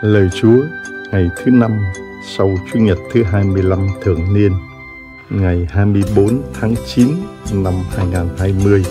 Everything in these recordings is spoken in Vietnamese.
Lời Chúa ngày thứ năm sau Chủ nhật thứ 25 thường niên ngày 24 tháng 9 năm 2020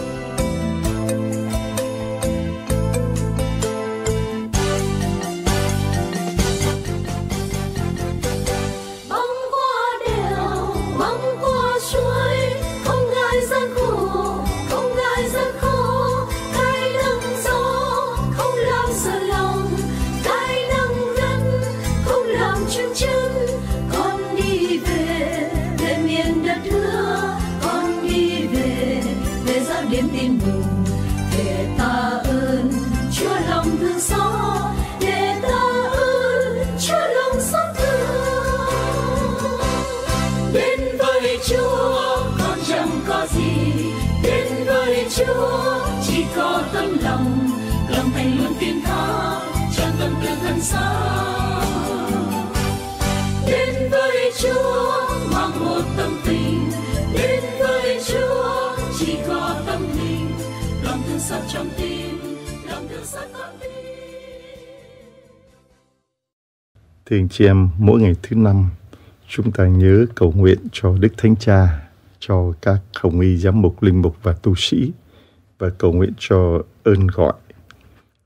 một tâm tình đến với Chúa chỉ có tâm linh lòng thương xót trong tim lòng thương xót con tim Thưa chị em, mỗi ngày thứ năm chúng ta nhớ cầu nguyện cho Đức Thánh Cha, cho các hồng y giám mục, linh mục và tu sĩ và cầu nguyện cho ơn gọi.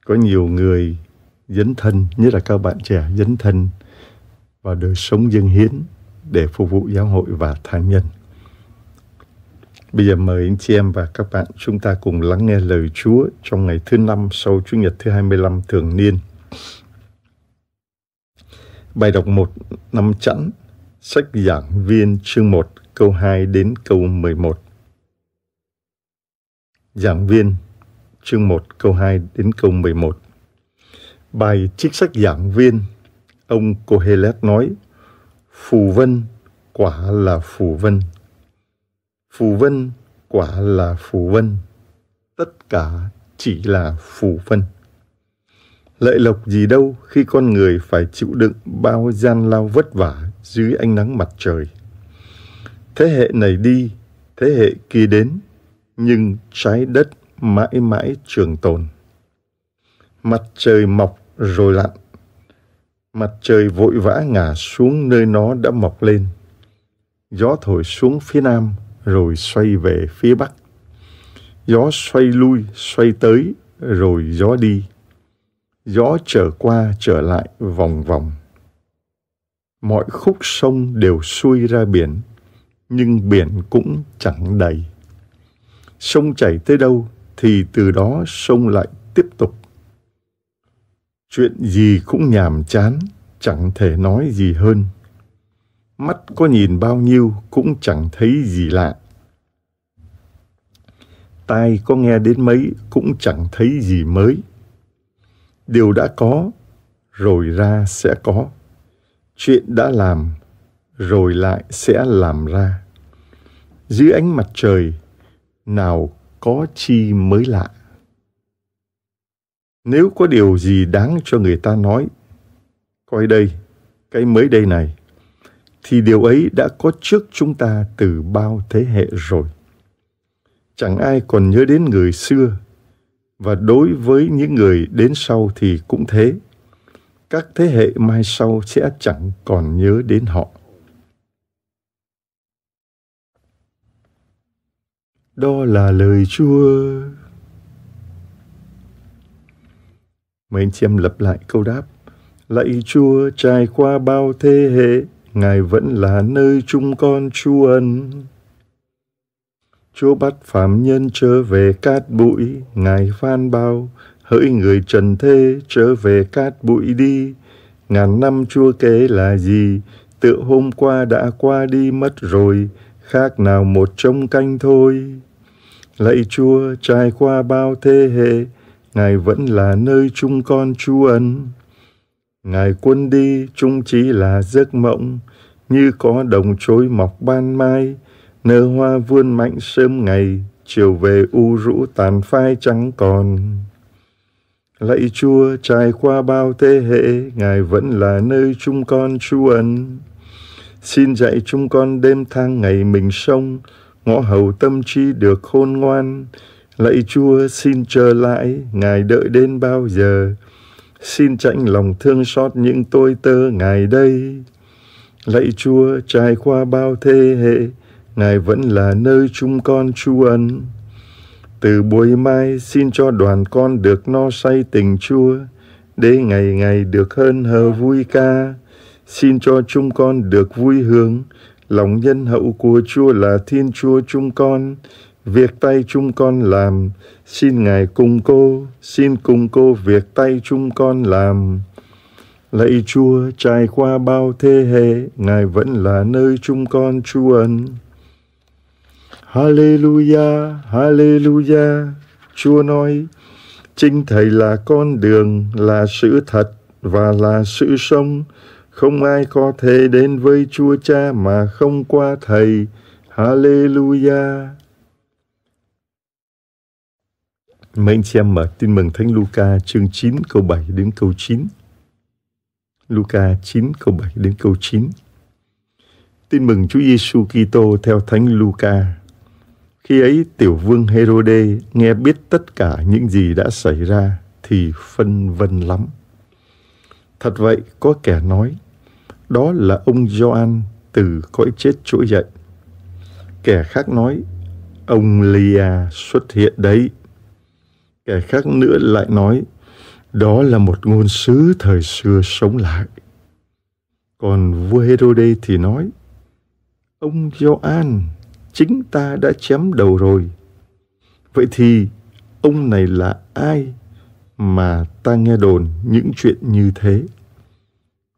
Có nhiều người dấn thân, nhất là các bạn trẻ dấn thân vào đời sống dân hiến để phục vụ giáo hội và tha nhân. Bây giờ mời anh chị em và các bạn chúng ta cùng lắng nghe lời Chúa trong ngày thứ năm sau Chủ nhật thứ 25 thường niên. Bài đọc 1 năm chẵn, sách giảng viên chương 1 câu 2 đến câu 11. Giảng viên chương 1 câu 2 đến câu 11. Bài trích sách giảng viên, ông Cô Kohelet nói, phù vân quả là phù vân phù vân quả là phù vân tất cả chỉ là phù vân lợi lộc gì đâu khi con người phải chịu đựng bao gian lao vất vả dưới ánh nắng mặt trời thế hệ này đi thế hệ kia đến nhưng trái đất mãi mãi trường tồn mặt trời mọc rồi lặn Mặt trời vội vã ngả xuống nơi nó đã mọc lên. Gió thổi xuống phía nam rồi xoay về phía bắc. Gió xoay lui, xoay tới rồi gió đi. Gió trở qua trở lại vòng vòng. Mọi khúc sông đều xuôi ra biển, nhưng biển cũng chẳng đầy. Sông chảy tới đâu thì từ đó sông lại tiếp tục Chuyện gì cũng nhàm chán, chẳng thể nói gì hơn. Mắt có nhìn bao nhiêu cũng chẳng thấy gì lạ. Tai có nghe đến mấy cũng chẳng thấy gì mới. Điều đã có, rồi ra sẽ có. Chuyện đã làm, rồi lại sẽ làm ra. Dưới ánh mặt trời, nào có chi mới lạ. Nếu có điều gì đáng cho người ta nói, coi đây, cái mới đây này, thì điều ấy đã có trước chúng ta từ bao thế hệ rồi. Chẳng ai còn nhớ đến người xưa, và đối với những người đến sau thì cũng thế. Các thế hệ mai sau sẽ chẳng còn nhớ đến họ. Đó là lời Chúa. Mời anh chị em lặp lại câu đáp. Lạy Chúa trải qua bao thế hệ, Ngài vẫn là nơi chung con chu ân. Chúa bắt phạm nhân trở về cát bụi, Ngài phan bao, hỡi người trần thế trở về cát bụi đi. Ngàn năm Chúa kế là gì, tự hôm qua đã qua đi mất rồi, khác nào một trông canh thôi. Lạy Chúa trải qua bao thế hệ, Ngài vẫn là nơi chung con trú ẩn. Ngài quân đi chung chỉ là giấc mộng, như có đồng chối mọc ban mai, nở hoa vươn mạnh sớm ngày, chiều về u rũ tàn phai trắng còn. Lạy Chúa, trải qua bao thế hệ, Ngài vẫn là nơi chung con trú ẩn. Xin dạy chúng con đêm thang ngày mình sông, ngõ hầu tâm trí được khôn ngoan, Lạy Chúa xin chờ lại, Ngài đợi đến bao giờ? Xin tránh lòng thương xót những tôi tơ Ngài đây. Lạy Chúa trải qua bao thế hệ, Ngài vẫn là nơi chúng con chu ân. Từ buổi mai xin cho đoàn con được no say tình Chúa, để ngày ngày được hơn hờ vui ca. Xin cho chúng con được vui hướng, lòng nhân hậu của Chúa là Thiên Chúa chúng con, việc tay chúng con làm xin ngài cùng cô xin cùng cô việc tay chúng con làm lạy chúa trải qua bao thế hệ ngài vẫn là nơi chúng con trú ẩn hallelujah hallelujah chúa nói chính thầy là con đường là sự thật và là sự sống không ai có thể đến với chúa cha mà không qua thầy hallelujah Mời anh chị em mở tin mừng Thánh Luca chương 9 câu 7 đến câu 9. Luca 9 câu 7 đến câu 9. Tin mừng Chúa Giêsu Kitô theo Thánh Luca. Khi ấy tiểu vương Herode nghe biết tất cả những gì đã xảy ra thì phân vân lắm. Thật vậy, có kẻ nói, đó là ông Gioan từ cõi chết trỗi dậy. Kẻ khác nói, ông Lia xuất hiện đấy. Kẻ khác nữa lại nói, đó là một ngôn sứ thời xưa sống lại. Còn vua Herodê thì nói, ông Gioan, chính ta đã chém đầu rồi. Vậy thì ông này là ai mà ta nghe đồn những chuyện như thế?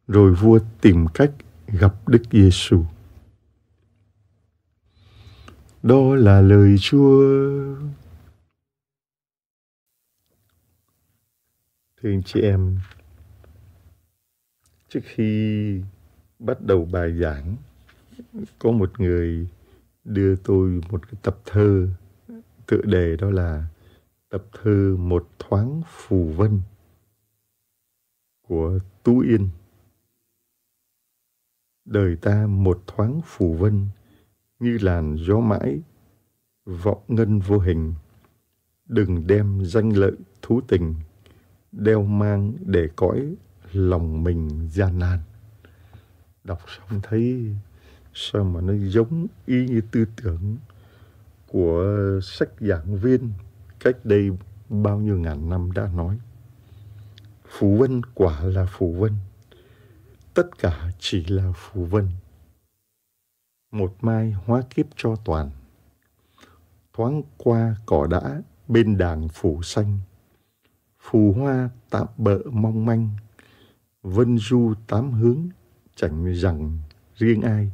Rồi vua tìm cách gặp Đức Giêsu. Đó là lời Chúa. Thưa anh chị em, trước khi bắt đầu bài giảng, có một người đưa tôi một cái tập thơ tựa đề đó là tập thơ Một thoáng phù vân của Tú Yên. Đời ta một thoáng phù vân như làn gió mãi, vọng ngân vô hình, đừng đem danh lợi thú tình đeo mang để cõi lòng mình gian nan đọc xong thấy sao mà nó giống y như tư tưởng của sách giảng viên cách đây bao nhiêu ngàn năm đã nói phù vân quả là phù vân tất cả chỉ là phù vân một mai hóa kiếp cho toàn thoáng qua cỏ đã bên đàng phủ xanh phù hoa tạm bợ mong manh vân du tám hướng chẳng rằng riêng ai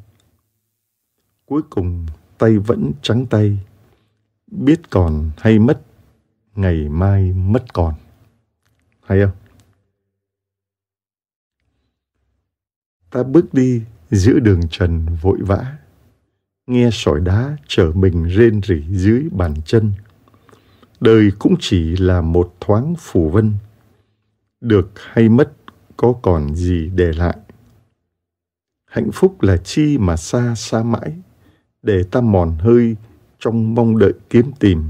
cuối cùng tay vẫn trắng tay biết còn hay mất ngày mai mất còn hay không ta bước đi giữa đường trần vội vã nghe sỏi đá trở mình rên rỉ dưới bàn chân đời cũng chỉ là một thoáng phù vân được hay mất có còn gì để lại hạnh phúc là chi mà xa xa mãi để ta mòn hơi trong mong đợi kiếm tìm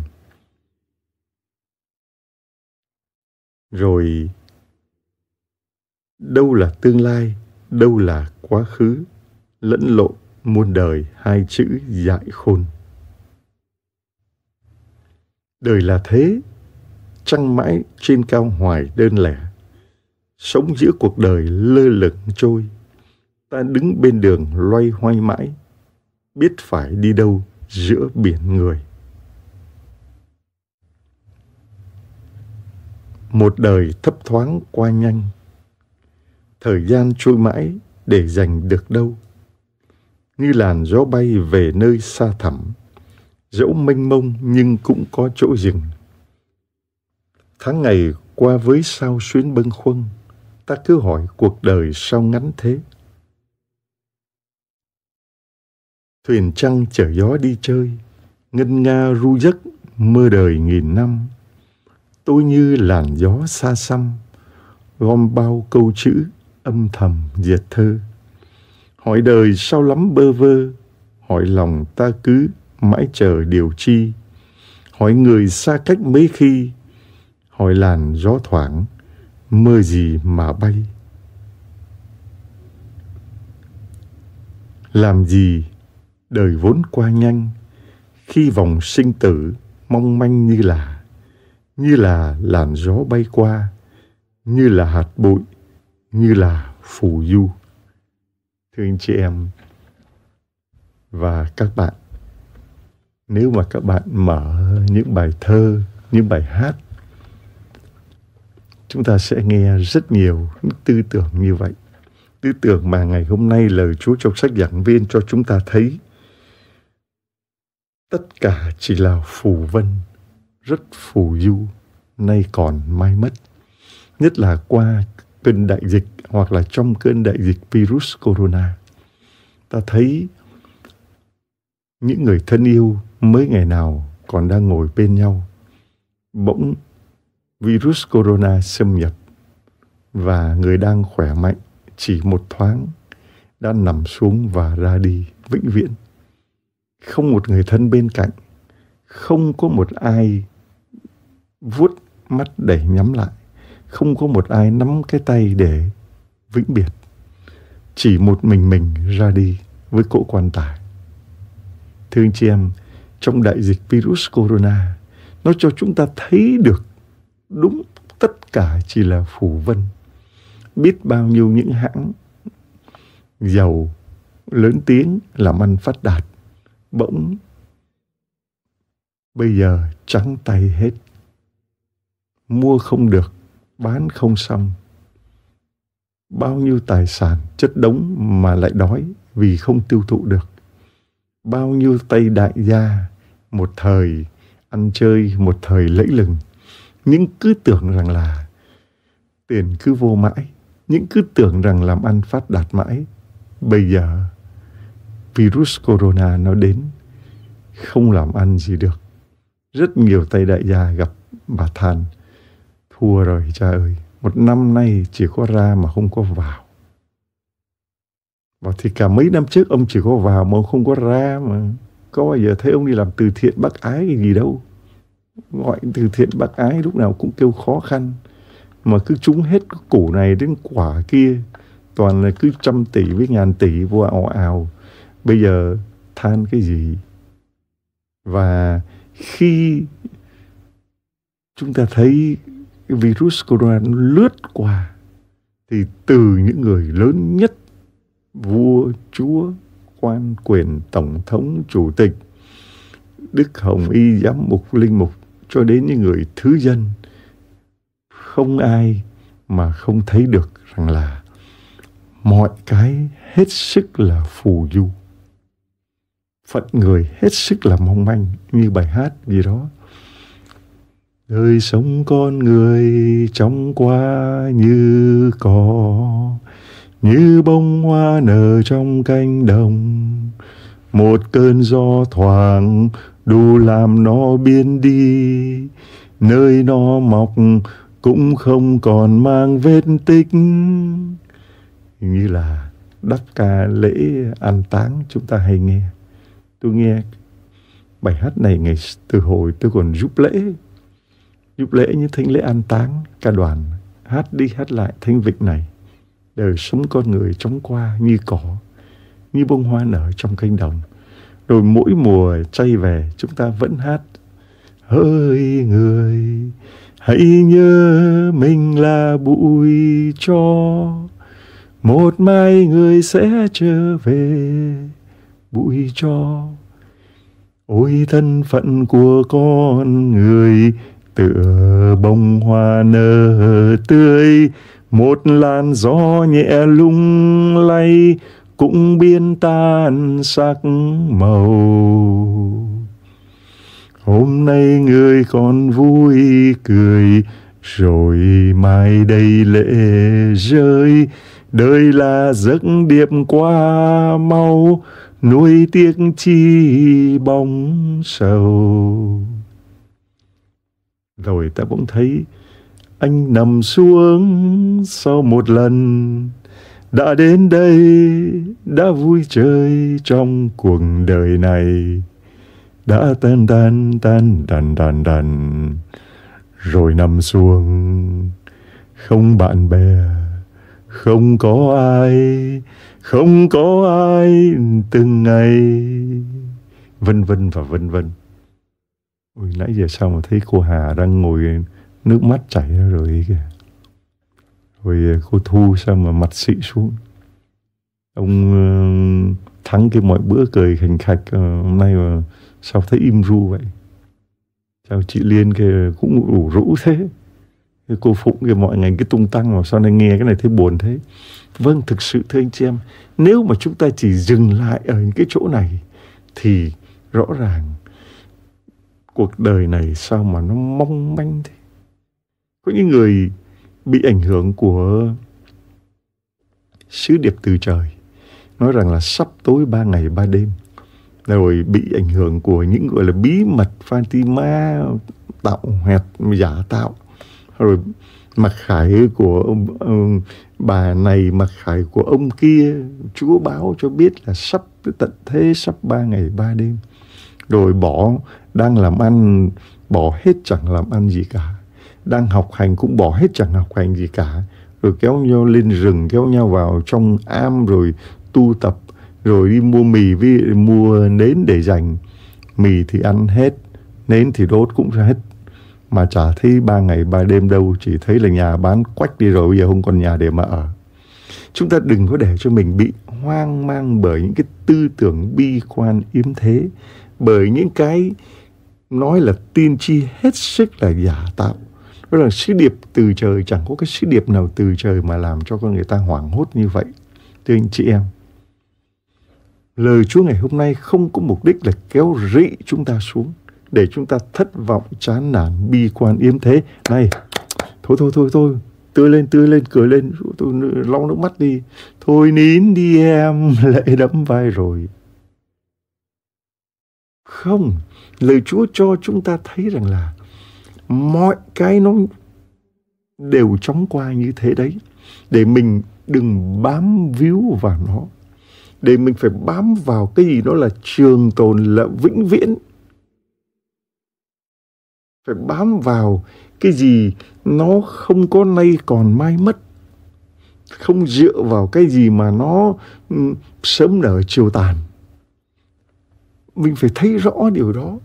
rồi đâu là tương lai đâu là quá khứ lẫn lộn muôn đời hai chữ dại khôn Đời là thế, trăng mãi trên cao hoài đơn lẻ. Sống giữa cuộc đời lơ lửng trôi, ta đứng bên đường loay hoay mãi, biết phải đi đâu giữa biển người. Một đời thấp thoáng qua nhanh, thời gian trôi mãi để giành được đâu, như làn gió bay về nơi xa thẳm dẫu mênh mông nhưng cũng có chỗ dừng. Tháng ngày qua với sao xuyến bân khuâng, ta cứ hỏi cuộc đời sao ngắn thế. Thuyền trăng chở gió đi chơi, ngân nga ru giấc mơ đời nghìn năm. Tôi như làn gió xa xăm, gom bao câu chữ âm thầm diệt thơ. Hỏi đời sao lắm bơ vơ, hỏi lòng ta cứ mãi chờ điều chi hỏi người xa cách mấy khi hỏi làn gió thoảng mơ gì mà bay làm gì đời vốn qua nhanh khi vòng sinh tử mong manh như là như là làn gió bay qua như là hạt bụi như là phù du thưa anh chị em và các bạn nếu mà các bạn mở những bài thơ những bài hát chúng ta sẽ nghe rất nhiều tư tưởng như vậy tư tưởng mà ngày hôm nay lời chúa trong sách giảng viên cho chúng ta thấy tất cả chỉ là phù vân rất phù du nay còn mai mất nhất là qua cơn đại dịch hoặc là trong cơn đại dịch virus corona ta thấy những người thân yêu mới ngày nào còn đang ngồi bên nhau. Bỗng virus corona xâm nhập và người đang khỏe mạnh chỉ một thoáng đã nằm xuống và ra đi vĩnh viễn. Không một người thân bên cạnh, không có một ai vuốt mắt để nhắm lại, không có một ai nắm cái tay để vĩnh biệt. Chỉ một mình mình ra đi với cỗ quan tài. Thương anh chị em, trong đại dịch virus corona nó cho chúng ta thấy được đúng tất cả chỉ là phủ vân biết bao nhiêu những hãng giàu lớn tiếng làm ăn phát đạt bỗng bây giờ trắng tay hết mua không được bán không xong bao nhiêu tài sản chất đống mà lại đói vì không tiêu thụ được bao nhiêu tay đại gia một thời ăn chơi, một thời lẫy lừng. Những cứ tưởng rằng là tiền cứ vô mãi, những cứ tưởng rằng làm ăn phát đạt mãi. Bây giờ virus corona nó đến, không làm ăn gì được. Rất nhiều tay đại gia gặp bà than, thua rồi cha ơi, một năm nay chỉ có ra mà không có vào. Và thì cả mấy năm trước ông chỉ có vào mà không có ra mà có bao giờ thấy ông đi làm từ thiện bác ái cái gì đâu gọi từ thiện bác ái lúc nào cũng kêu khó khăn mà cứ trúng hết củ này đến quả kia toàn là cứ trăm tỷ với ngàn tỷ vô ảo ảo bây giờ than cái gì và khi chúng ta thấy virus corona lướt qua thì từ những người lớn nhất vua chúa quan quyền tổng thống chủ tịch đức hồng y giám mục linh mục cho đến những người thứ dân không ai mà không thấy được rằng là mọi cái hết sức là phù du phận người hết sức là mong manh như bài hát gì đó đời sống con người trong qua như có như bông hoa nở trong cánh đồng một cơn gió thoảng đủ làm nó biến đi nơi nó mọc cũng không còn mang vết tích như là đắp ca lễ an táng chúng ta hay nghe tôi nghe bài hát này ngày từ hồi tôi còn giúp lễ giúp lễ như thánh lễ an táng ca đoàn hát đi hát lại thanh vịnh này đời sống con người trống qua như cỏ, như bông hoa nở trong cánh đồng. Rồi mỗi mùa chay về chúng ta vẫn hát Hỡi người, hãy nhớ mình là bụi cho Một mai người sẽ trở về bụi cho Ôi thân phận của con người tựa bông hoa nở tươi một làn gió nhẹ lung lay cũng biến tan sắc màu hôm nay người còn vui cười rồi mai đây lệ rơi đời là giấc điệp qua mau nuôi tiếc chi bóng sầu rồi ta cũng thấy anh nằm xuống sau một lần đã đến đây đã vui chơi trong cuộc đời này đã tan tan tan đàn đàn đàn rồi nằm xuống không bạn bè không có ai không có ai từng ngày vân vân và vân vân ui nãy giờ sao mà thấy cô Hà đang ngồi nước mắt chảy ra rồi kìa rồi ờ, cô thu sao mà mặt xị xuống ông ờ, thắng cái mọi bữa cười khành khạch ờ, hôm nay mà sao thấy im ru vậy chào chị liên kia cũng ủ rũ thế cái cô phụng kia mọi ngày cái tung tăng mà sao này nghe cái này thấy buồn thế vâng thực sự thưa anh chị em nếu mà chúng ta chỉ dừng lại ở những cái chỗ này thì rõ ràng cuộc đời này sao mà nó mong manh thế có những người bị ảnh hưởng của sứ điệp từ trời nói rằng là sắp tối ba ngày ba đêm rồi bị ảnh hưởng của những gọi là bí mật Fatima tạo hẹp giả tạo rồi mặc khải của ờ, bà này mặc khải của ông kia chúa báo cho biết là sắp tận thế sắp ba ngày ba đêm rồi bỏ đang làm ăn bỏ hết chẳng làm ăn gì cả đang học hành cũng bỏ hết chẳng học hành gì cả rồi kéo nhau lên rừng kéo nhau vào trong am rồi tu tập rồi đi mua mì với mua nến để dành mì thì ăn hết nến thì đốt cũng ra hết mà chả thấy ba ngày ba đêm đâu chỉ thấy là nhà bán quách đi rồi bây giờ không còn nhà để mà ở chúng ta đừng có để cho mình bị hoang mang bởi những cái tư tưởng bi quan yếm thế bởi những cái nói là tiên tri hết sức là giả tạo đó là sứ điệp từ trời, chẳng có cái sứ điệp nào từ trời mà làm cho con người ta hoảng hốt như vậy. Thưa anh chị em, lời Chúa ngày hôm nay không có mục đích là kéo rị chúng ta xuống để chúng ta thất vọng, chán nản, bi quan, yếm thế. Này, thôi thôi thôi thôi, tươi lên, tươi lên, cười lên, tôi lau nước mắt đi. Thôi nín đi em, lệ đẫm vai rồi. Không, lời Chúa cho chúng ta thấy rằng là mọi cái nó đều chóng qua như thế đấy để mình đừng bám víu vào nó để mình phải bám vào cái gì đó là trường tồn là vĩnh viễn phải bám vào cái gì nó không có nay còn mai mất không dựa vào cái gì mà nó ừ, sớm nở chiều tàn mình phải thấy rõ điều đó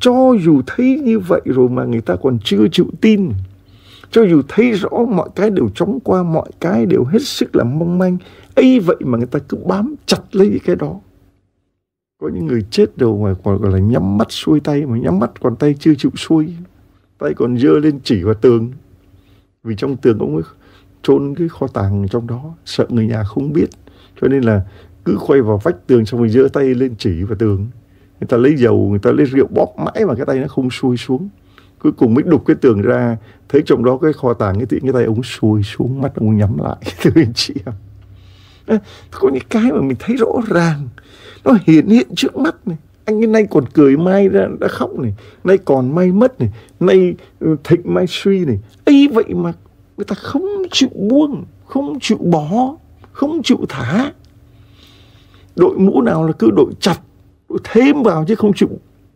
cho dù thấy như vậy rồi mà người ta còn chưa chịu tin cho dù thấy rõ mọi cái đều chóng qua mọi cái đều hết sức là mong manh ấy vậy mà người ta cứ bám chặt lấy cái đó có những người chết đầu ngoài còn gọi là nhắm mắt xuôi tay mà nhắm mắt còn tay chưa chịu xuôi tay còn dơ lên chỉ vào tường vì trong tường ông ấy chôn cái kho tàng trong đó sợ người nhà không biết cho nên là cứ quay vào vách tường xong rồi dơ tay lên chỉ vào tường người ta lấy dầu người ta lấy rượu bóp mãi mà cái tay nó không xuôi xuống cuối cùng mới đục cái tường ra thấy trong đó cái kho tàng cái cái tay ông xuôi xuống mắt ông nhắm lại thưa anh chị em có những cái mà mình thấy rõ ràng nó hiện hiện trước mắt này anh cái nay còn cười mai ra đã khóc này nay còn may mất này nay ừ, thịnh mai suy này ấy vậy mà người ta không chịu buông không chịu bỏ không chịu thả đội mũ nào là cứ đội chặt thêm vào chứ không chịu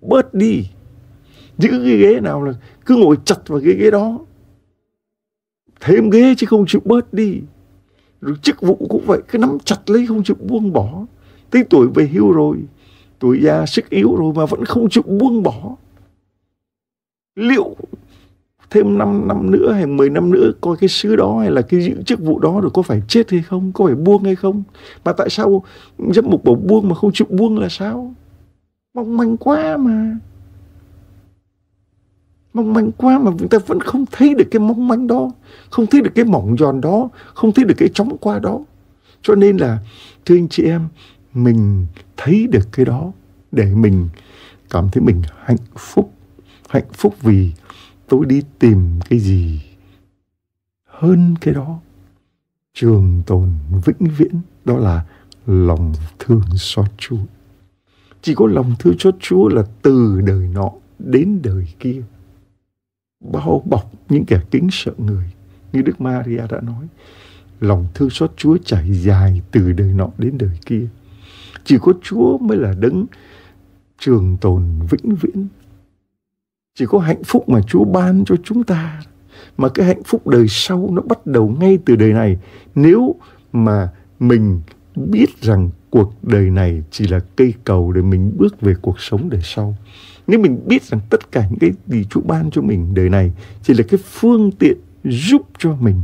bớt đi những cái ghế nào là cứ ngồi chặt vào cái ghế đó thêm ghế chứ không chịu bớt đi rồi chức vụ cũng vậy cứ nắm chặt lấy không chịu buông bỏ tới tuổi về hưu rồi tuổi già sức yếu rồi mà vẫn không chịu buông bỏ liệu thêm 5 năm nữa hay 10 năm nữa coi cái sứ đó hay là cái giữ chức vụ đó rồi có phải chết hay không, có phải buông hay không. Mà tại sao giấc mục bảo buông mà không chịu buông là sao? Mong manh quá mà. Mong manh quá mà chúng ta vẫn không thấy được cái mong manh đó, không thấy được cái mỏng giòn đó, không thấy được cái chóng qua đó. Cho nên là thưa anh chị em, mình thấy được cái đó để mình cảm thấy mình hạnh phúc hạnh phúc vì tôi đi tìm cái gì hơn cái đó trường tồn vĩnh viễn đó là lòng thương xót Chúa. Chỉ có lòng thương xót Chúa là từ đời nọ đến đời kia bao bọc những kẻ kính sợ người như Đức Maria đã nói lòng thương xót Chúa trải dài từ đời nọ đến đời kia chỉ có Chúa mới là đấng trường tồn vĩnh viễn chỉ có hạnh phúc mà Chúa ban cho chúng ta mà cái hạnh phúc đời sau nó bắt đầu ngay từ đời này nếu mà mình biết rằng cuộc đời này chỉ là cây cầu để mình bước về cuộc sống đời sau nếu mình biết rằng tất cả những cái gì Chúa ban cho mình đời này chỉ là cái phương tiện giúp cho mình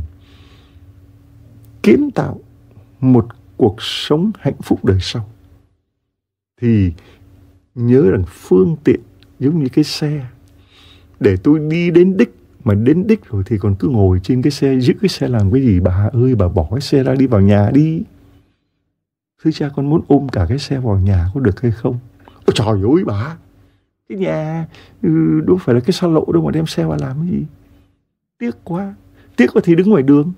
kiến tạo một cuộc sống hạnh phúc đời sau thì nhớ rằng phương tiện giống như cái xe để tôi đi đến đích mà đến đích rồi thì còn cứ ngồi trên cái xe giữ cái xe làm cái gì bà ơi bà bỏ cái xe ra đi vào nhà đi thưa cha con muốn ôm cả cái xe vào nhà có được hay không ôi trời ơi bà cái nhà ừ, đâu phải là cái xa lộ đâu mà đem xe vào làm cái gì tiếc quá tiếc quá thì đứng ngoài đường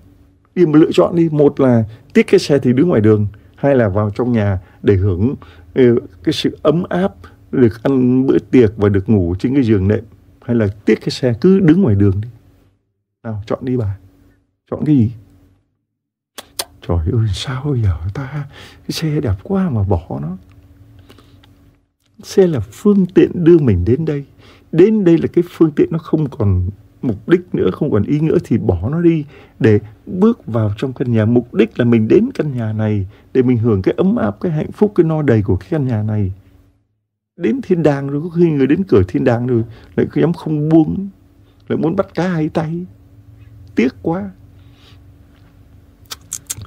đi mà lựa chọn đi một là tiếc cái xe thì đứng ngoài đường hay là vào trong nhà để hưởng ừ, cái sự ấm áp được ăn bữa tiệc và được ngủ trên cái giường nệm hay là tiếc cái xe cứ đứng ngoài đường đi nào chọn đi bà chọn cái gì trời ơi sao bây giờ ta cái xe đẹp quá mà bỏ nó xe là phương tiện đưa mình đến đây đến đây là cái phương tiện nó không còn mục đích nữa không còn ý nghĩa thì bỏ nó đi để bước vào trong căn nhà mục đích là mình đến căn nhà này để mình hưởng cái ấm áp cái hạnh phúc cái no đầy của cái căn nhà này đến thiên đàng rồi có khi người đến cửa thiên đàng rồi lại dám không buông lại muốn bắt cá hai tay tiếc quá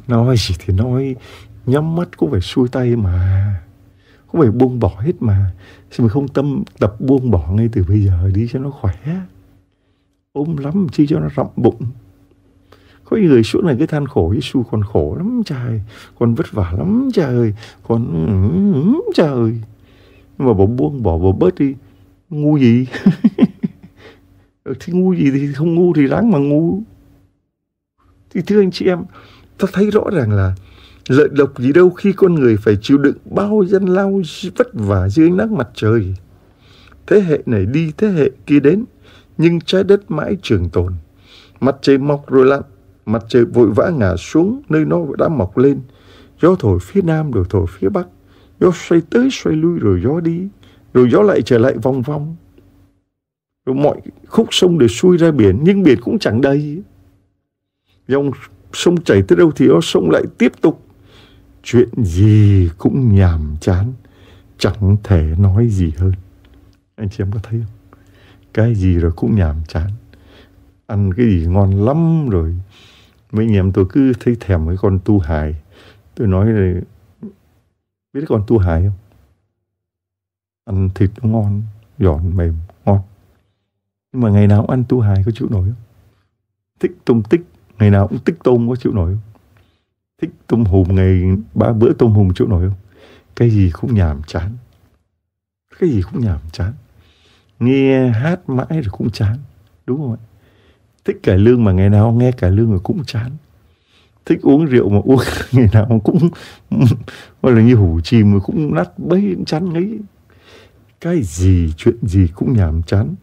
nói gì thì nói nhắm mắt cũng phải xuôi tay mà cũng phải buông bỏ hết mà sao mình không tâm tập buông bỏ ngay từ bây giờ đi cho nó khỏe ôm lắm chi cho nó rậm bụng có người suốt này cứ than khổ Giêsu còn khổ lắm trời còn vất vả lắm trời còn ừ, ừ, ừ, trời nhưng mà bỏ buông bỏ bỏ bớt đi ngu gì thì ngu gì thì không ngu thì ráng mà ngu thì thưa anh chị em ta thấy rõ ràng là lợi độc gì đâu khi con người phải chịu đựng bao dân lao vất vả dưới ánh nắng mặt trời thế hệ này đi thế hệ kia đến nhưng trái đất mãi trường tồn mặt trời mọc rồi lặn mặt trời vội vã ngả xuống nơi nó đã mọc lên gió thổi phía nam rồi thổi phía bắc nó xoay tới xoay lui rồi gió đi. Rồi gió lại trở lại vòng vòng. Rồi mọi khúc sông đều xuôi ra biển. Nhưng biển cũng chẳng đầy. Dòng sông chảy tới đâu thì nó sông lại tiếp tục. Chuyện gì cũng nhàm chán. Chẳng thể nói gì hơn. Anh chị em có thấy không? Cái gì rồi cũng nhàm chán. Ăn cái gì ngon lắm rồi. Mấy anh em tôi cứ thấy thèm cái con tu hài. Tôi nói là biết còn tu hải không ăn thịt nó ngon giòn mềm ngon nhưng mà ngày nào cũng ăn tu hải có chịu nổi không thích tôm tích ngày nào cũng tích tôm có chịu nổi không thích tôm hùm ngày ba bữa tôm hùm chịu nổi không cái gì cũng nhàm chán cái gì cũng nhàm chán nghe hát mãi rồi cũng chán đúng không ạ thích cải lương mà ngày nào nghe cải lương rồi cũng chán thích uống rượu mà uống ngày nào cũng gọi là như hủ chìm mà cũng nát bấy chán ngấy cái gì chuyện gì cũng nhàm chán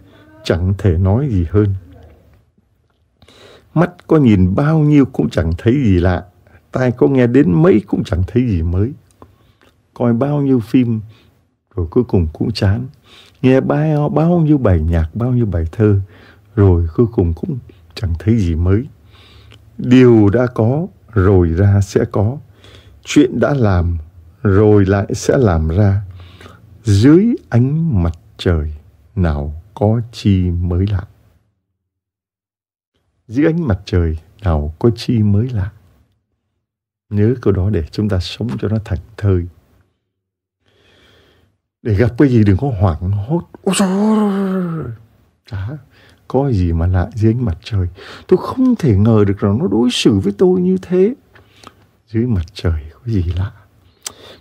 chẳng thể nói gì hơn mắt có nhìn bao nhiêu cũng chẳng thấy gì lạ tai có nghe đến mấy cũng chẳng thấy gì mới coi bao nhiêu phim rồi cuối cùng cũng chán nghe bao bao nhiêu bài nhạc bao nhiêu bài thơ rồi cuối cùng cũng chẳng thấy gì mới điều đã có rồi ra sẽ có chuyện đã làm rồi lại sẽ làm ra dưới ánh mặt trời nào có chi mới lạ dưới ánh mặt trời nào có chi mới lạ nhớ câu đó để chúng ta sống cho nó thành thơi để gặp cái gì đừng có hoảng hốt Ôi trời ơi! Cả có gì mà lạ dưới ánh mặt trời tôi không thể ngờ được rằng nó đối xử với tôi như thế dưới mặt trời có gì lạ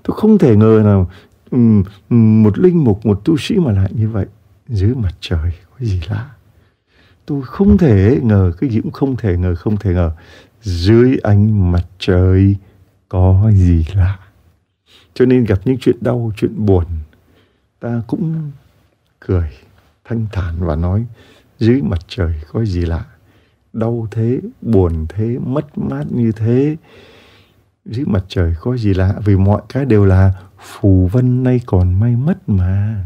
tôi không thể ngờ là một linh mục một tu sĩ mà lại như vậy dưới mặt trời có gì lạ tôi không thể ngờ cái gì cũng không thể ngờ không thể ngờ dưới ánh mặt trời có gì lạ cho nên gặp những chuyện đau chuyện buồn ta cũng cười thanh thản và nói dưới mặt trời có gì lạ đau thế buồn thế mất mát như thế dưới mặt trời có gì lạ vì mọi cái đều là phù vân nay còn may mất mà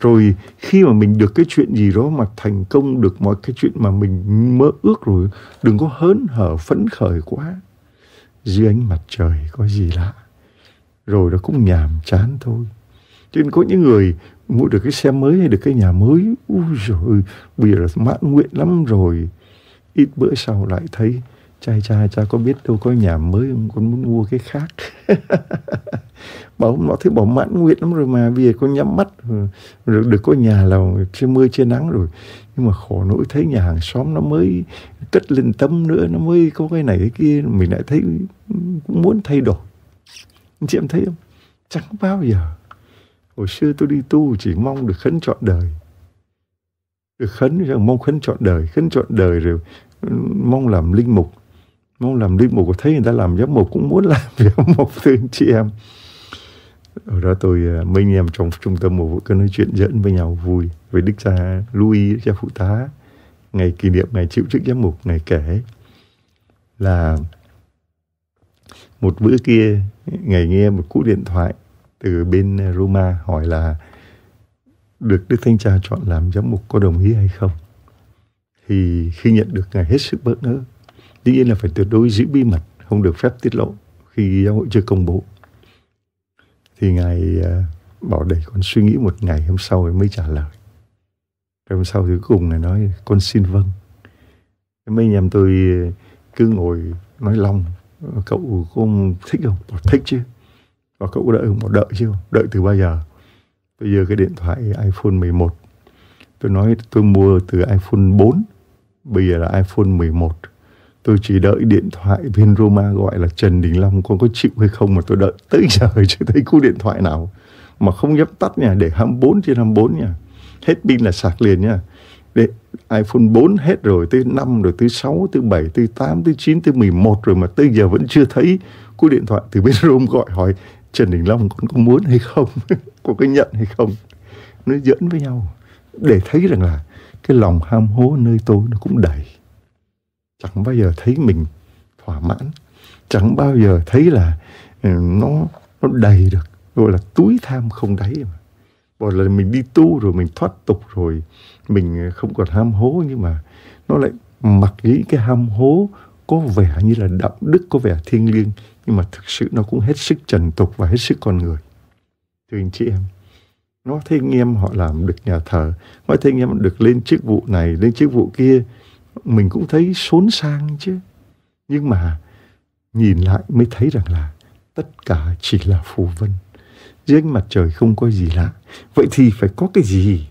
rồi khi mà mình được cái chuyện gì đó mà thành công được mọi cái chuyện mà mình mơ ước rồi đừng có hớn hở phấn khởi quá dưới ánh mặt trời có gì lạ rồi nó cũng nhàm chán thôi cho nên có những người mua được cái xe mới hay được cái nhà mới ui rồi bây giờ mãn nguyện lắm rồi ít bữa sau lại thấy trai cha cha có biết đâu có nhà mới không con muốn mua cái khác bảo nó thấy bảo mãn nguyện lắm rồi mà bây giờ con nhắm mắt ừ, rồi được có nhà là trên mưa trên nắng rồi nhưng mà khổ nỗi thấy nhà hàng xóm nó mới cất lên tâm nữa nó mới có cái này cái kia mình lại thấy ừ, cũng muốn thay đổi chị em thấy không chẳng bao giờ hồi xưa tôi đi tu chỉ mong được khấn chọn đời được khấn rồi mong khấn chọn đời khấn chọn đời rồi ừ, mong làm linh mục mong làm linh mục có thấy người ta làm giám mục cũng muốn làm giám mục thưa chị em ở đó tôi à, mấy anh em trong trung tâm mùa vụ nói chuyện dẫn với nhau vui với đức cha Louis cha phụ tá ngày kỷ niệm ngày chịu chức giám mục ngày kể là một bữa kia ngày nghe một cú điện thoại từ bên Roma hỏi là được Đức Thánh Cha chọn làm giám mục có đồng ý hay không? Thì khi nhận được Ngài hết sức bỡ ngỡ. Tuy nhiên là phải tuyệt đối giữ bí mật, không được phép tiết lộ khi giáo hội chưa công bố. Thì Ngài à, bảo để con suy nghĩ một ngày hôm sau mới trả lời. Rồi hôm sau thì cùng Ngài nói con xin vâng. Mấy anh em tôi cứ ngồi nói lòng cậu có thích không? thích chứ và cậu đã một đợi chưa đợi từ bao giờ tôi giờ cái điện thoại iPhone 11 tôi nói tôi mua từ iPhone 4 bây giờ là iPhone 11 tôi chỉ đợi điện thoại Roma gọi là Trần Đình Long con có chịu hay không mà tôi đợi tới giờ chưa thấy cú điện thoại nào mà không dám tắt nha để 24 trên 24 nha hết pin là sạc liền nha để iPhone 4 hết rồi tới 5 rồi tới 6 tới 7 tới 8 tới 9 tới 11 rồi mà tới giờ vẫn chưa thấy cú điện thoại từ bên Rome gọi hỏi Trần Đình Long con có muốn hay không có cái nhận hay không nó dẫn với nhau để thấy rằng là cái lòng ham hố nơi tôi nó cũng đầy chẳng bao giờ thấy mình thỏa mãn chẳng bao giờ thấy là ừ, nó nó đầy được gọi là túi tham không đáy mà gọi là mình đi tu rồi mình thoát tục rồi mình không còn ham hố nhưng mà nó lại mặc những cái ham hố có vẻ như là đạo đức có vẻ thiêng liêng nhưng mà thực sự nó cũng hết sức trần tục và hết sức con người thưa anh chị em nó thấy anh em họ làm được nhà thờ nó thấy anh em được lên chức vụ này lên chức vụ kia mình cũng thấy xốn sang chứ nhưng mà nhìn lại mới thấy rằng là tất cả chỉ là phù vân dưới ánh mặt trời không có gì lạ vậy thì phải có cái gì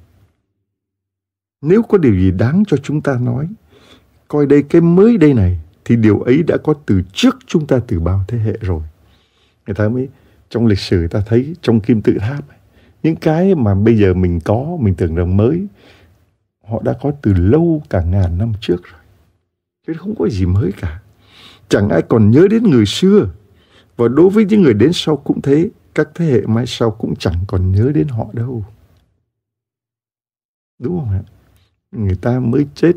nếu có điều gì đáng cho chúng ta nói coi đây cái mới đây này thì điều ấy đã có từ trước chúng ta từ bao thế hệ rồi người ta mới trong lịch sử ta thấy trong kim tự tháp những cái mà bây giờ mình có mình tưởng rằng mới họ đã có từ lâu cả ngàn năm trước rồi chứ không có gì mới cả chẳng ai còn nhớ đến người xưa và đối với những người đến sau cũng thế các thế hệ mai sau cũng chẳng còn nhớ đến họ đâu đúng không ạ người ta mới chết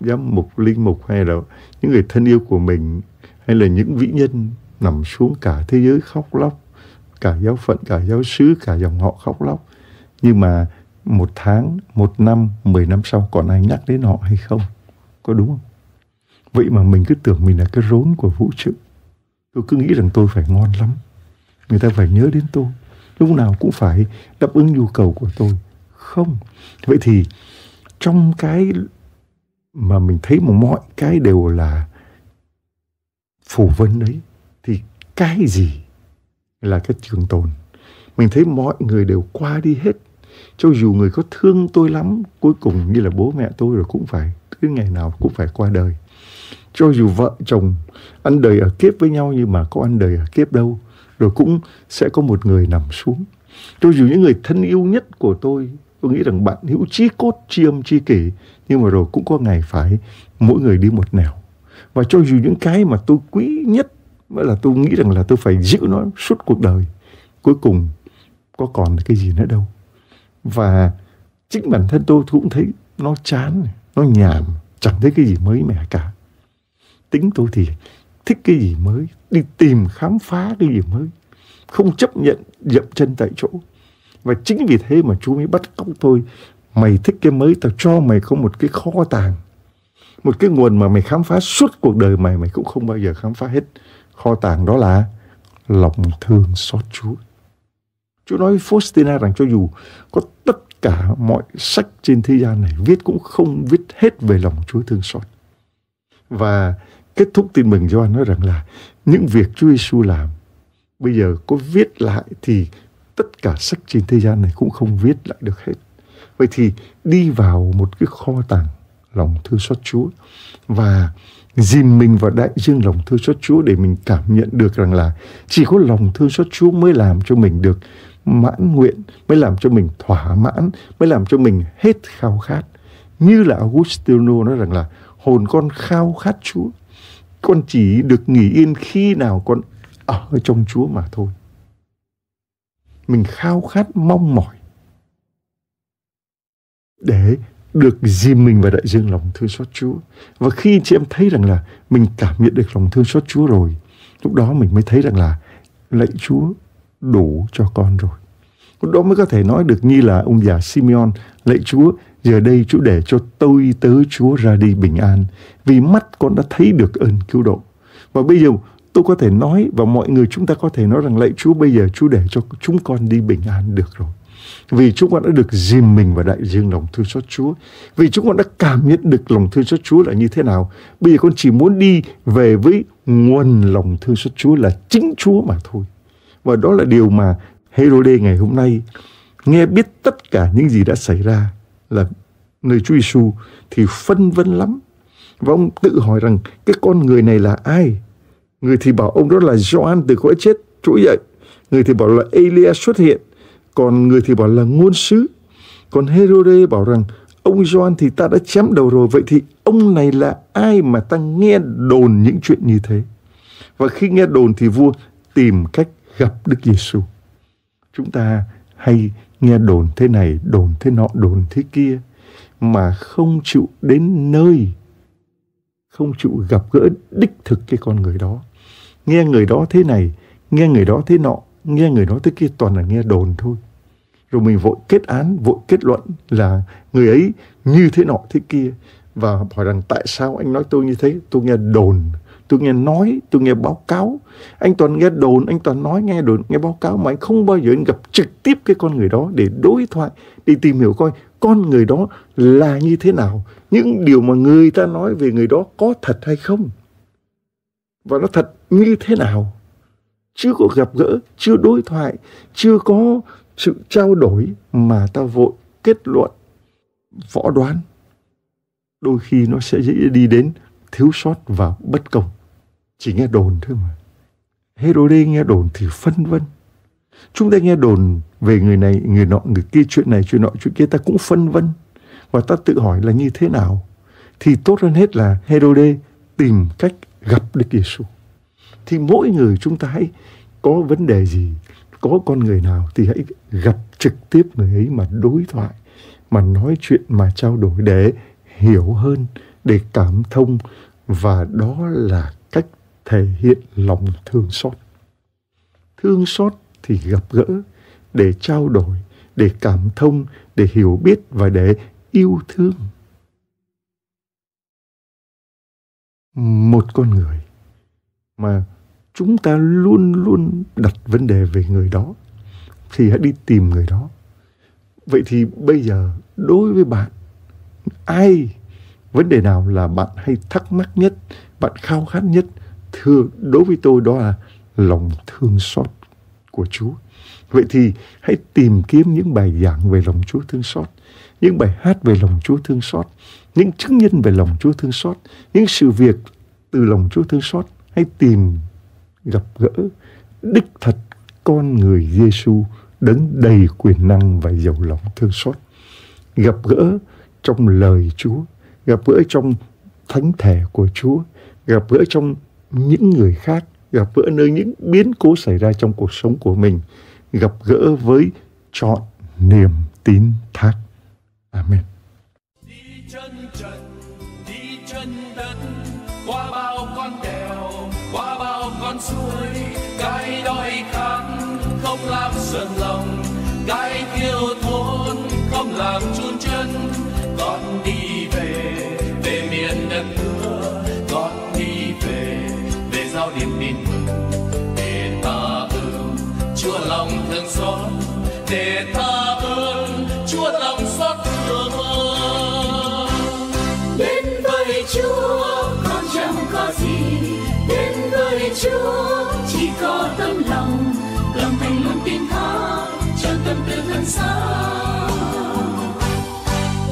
giám mục linh mục hay là những người thân yêu của mình hay là những vĩ nhân nằm xuống cả thế giới khóc lóc cả giáo phận cả giáo sứ cả dòng họ khóc lóc nhưng mà một tháng một năm mười năm sau còn ai nhắc đến họ hay không có đúng không vậy mà mình cứ tưởng mình là cái rốn của vũ trụ tôi cứ nghĩ rằng tôi phải ngon lắm người ta phải nhớ đến tôi lúc nào cũng phải đáp ứng nhu cầu của tôi không vậy thì trong cái mà mình thấy mà mọi cái đều là phù vân đấy thì cái gì là cái trường tồn mình thấy mọi người đều qua đi hết cho dù người có thương tôi lắm cuối cùng như là bố mẹ tôi rồi cũng phải cứ ngày nào cũng phải qua đời cho dù vợ chồng ăn đời ở kiếp với nhau nhưng mà có ăn đời ở kiếp đâu rồi cũng sẽ có một người nằm xuống cho dù những người thân yêu nhất của tôi tôi nghĩ rằng bạn hữu chí cốt chiêm chi kỷ nhưng mà rồi cũng có ngày phải mỗi người đi một nẻo và cho dù những cái mà tôi quý nhất mới là tôi nghĩ rằng là tôi phải giữ nó suốt cuộc đời cuối cùng có còn cái gì nữa đâu và chính bản thân tôi cũng thấy nó chán nó nhàm chẳng thấy cái gì mới mẻ cả tính tôi thì thích cái gì mới đi tìm khám phá cái gì mới không chấp nhận dậm chân tại chỗ và chính vì thế mà chú mới bắt cóc tôi. Mày thích cái mới, tao cho mày có một cái kho tàng. Một cái nguồn mà mày khám phá suốt cuộc đời mày, mày cũng không bao giờ khám phá hết. Kho tàng đó là lòng thương xót Chúa. Chúa nói với Faustina rằng cho dù có tất cả mọi sách trên thế gian này viết cũng không viết hết về lòng Chúa thương xót. Và kết thúc tin mừng Gioan nói rằng là những việc Chúa Giêsu làm bây giờ có viết lại thì tất cả sách trên thế gian này cũng không viết lại được hết vậy thì đi vào một cái kho tàng lòng thương xót chúa và dìm mình vào đại dương lòng thương xót chúa để mình cảm nhận được rằng là chỉ có lòng thương xót chúa mới làm cho mình được mãn nguyện mới làm cho mình thỏa mãn mới làm cho mình hết khao khát như là Augustino nói rằng là hồn con khao khát Chúa con chỉ được nghỉ yên khi nào con ở trong Chúa mà thôi mình khao khát mong mỏi để được dìm mình và đại dương lòng thương xót Chúa. Và khi chị em thấy rằng là mình cảm nhận được lòng thương xót Chúa rồi, lúc đó mình mới thấy rằng là lạy Chúa đủ cho con rồi. Lúc đó mới có thể nói được như là ông già Simeon, lạy Chúa, giờ đây Chúa để cho tôi tớ Chúa ra đi bình an, vì mắt con đã thấy được ơn cứu độ. Và bây giờ tôi có thể nói và mọi người chúng ta có thể nói rằng lạy Chúa bây giờ Chúa để cho chúng con đi bình an được rồi. Vì chúng con đã được dìm mình vào đại dương lòng thương xót Chúa. Vì chúng con đã cảm nhận được lòng thương xót Chúa là như thế nào. Bây giờ con chỉ muốn đi về với nguồn lòng thương xót Chúa là chính Chúa mà thôi. Và đó là điều mà Herod ngày hôm nay nghe biết tất cả những gì đã xảy ra là nơi Chúa Giêsu thì phân vân lắm. Và ông tự hỏi rằng cái con người này là ai? Người thì bảo ông đó là Gioan từ cõi chết trỗi dậy. Người thì bảo là Elia xuất hiện. Còn người thì bảo là ngôn sứ. Còn Herode bảo rằng ông Gioan thì ta đã chém đầu rồi. Vậy thì ông này là ai mà ta nghe đồn những chuyện như thế? Và khi nghe đồn thì vua tìm cách gặp Đức Giêsu. Chúng ta hay nghe đồn thế này, đồn thế nọ, đồn thế kia mà không chịu đến nơi không chịu gặp gỡ đích thực cái con người đó nghe người đó thế này, nghe người đó thế nọ, nghe người đó thế kia toàn là nghe đồn thôi. Rồi mình vội kết án, vội kết luận là người ấy như thế nọ thế kia. Và hỏi rằng tại sao anh nói tôi như thế? Tôi nghe đồn, tôi nghe nói, tôi nghe báo cáo. Anh toàn nghe đồn, anh toàn nói, nghe đồn, nghe báo cáo mà anh không bao giờ anh gặp trực tiếp cái con người đó để đối thoại, để tìm hiểu coi con người đó là như thế nào. Những điều mà người ta nói về người đó có thật hay không. Và nó thật như thế nào chưa có gặp gỡ chưa đối thoại chưa có sự trao đổi mà ta vội kết luận võ đoán đôi khi nó sẽ dễ đi đến thiếu sót và bất công chỉ nghe đồn thôi mà Herode nghe đồn thì phân vân chúng ta nghe đồn về người này người nọ người kia chuyện này chuyện nọ chuyện kia ta cũng phân vân và ta tự hỏi là như thế nào thì tốt hơn hết là Herode tìm cách gặp được Giêsu thì mỗi người chúng ta hãy có vấn đề gì có con người nào thì hãy gặp trực tiếp người ấy mà đối thoại mà nói chuyện mà trao đổi để hiểu hơn để cảm thông và đó là cách thể hiện lòng thương xót thương xót thì gặp gỡ để trao đổi để cảm thông để hiểu biết và để yêu thương một con người mà chúng ta luôn luôn đặt vấn đề về người đó thì hãy đi tìm người đó vậy thì bây giờ đối với bạn ai vấn đề nào là bạn hay thắc mắc nhất bạn khao khát nhất thưa đối với tôi đó là lòng thương xót của chúa vậy thì hãy tìm kiếm những bài giảng về lòng chúa thương xót những bài hát về lòng chúa thương xót những chứng nhân về lòng chúa thương xót những sự việc từ lòng chúa thương xót hãy tìm gặp gỡ đích thật con người Giêsu đấng đầy quyền năng và giàu lòng thương xót. Gặp gỡ trong lời Chúa, gặp gỡ trong thánh thể của Chúa, gặp gỡ trong những người khác, gặp gỡ nơi những biến cố xảy ra trong cuộc sống của mình, gặp gỡ với chọn niềm tin thác. Amen. chuối cái đói khát không làm sờn lòng cái thiếu thốn không làm chun chân con đi về về miền đất hứa con đi về về giao điểm tin mừng để ta ơn chúa lòng thương xót để ta ơn chúa lòng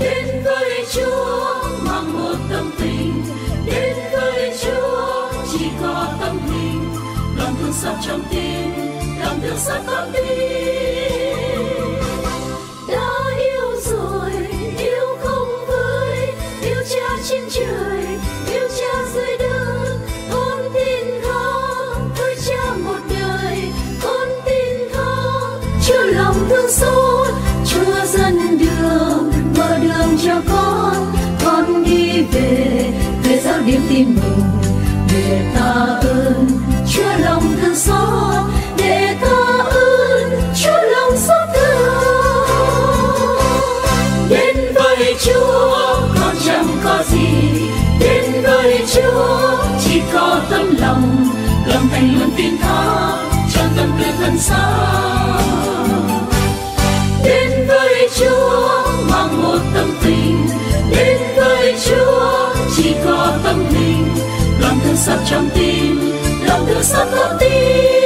đến với chúa mang một tâm tình đến với chúa chỉ có tâm hình lòng thương xót trong tim lòng thương xót con tim xa đến với chúa mang một tâm tình đến với chúa chỉ có tâm hình, lòng thương xót trong tim lòng thương xót con tim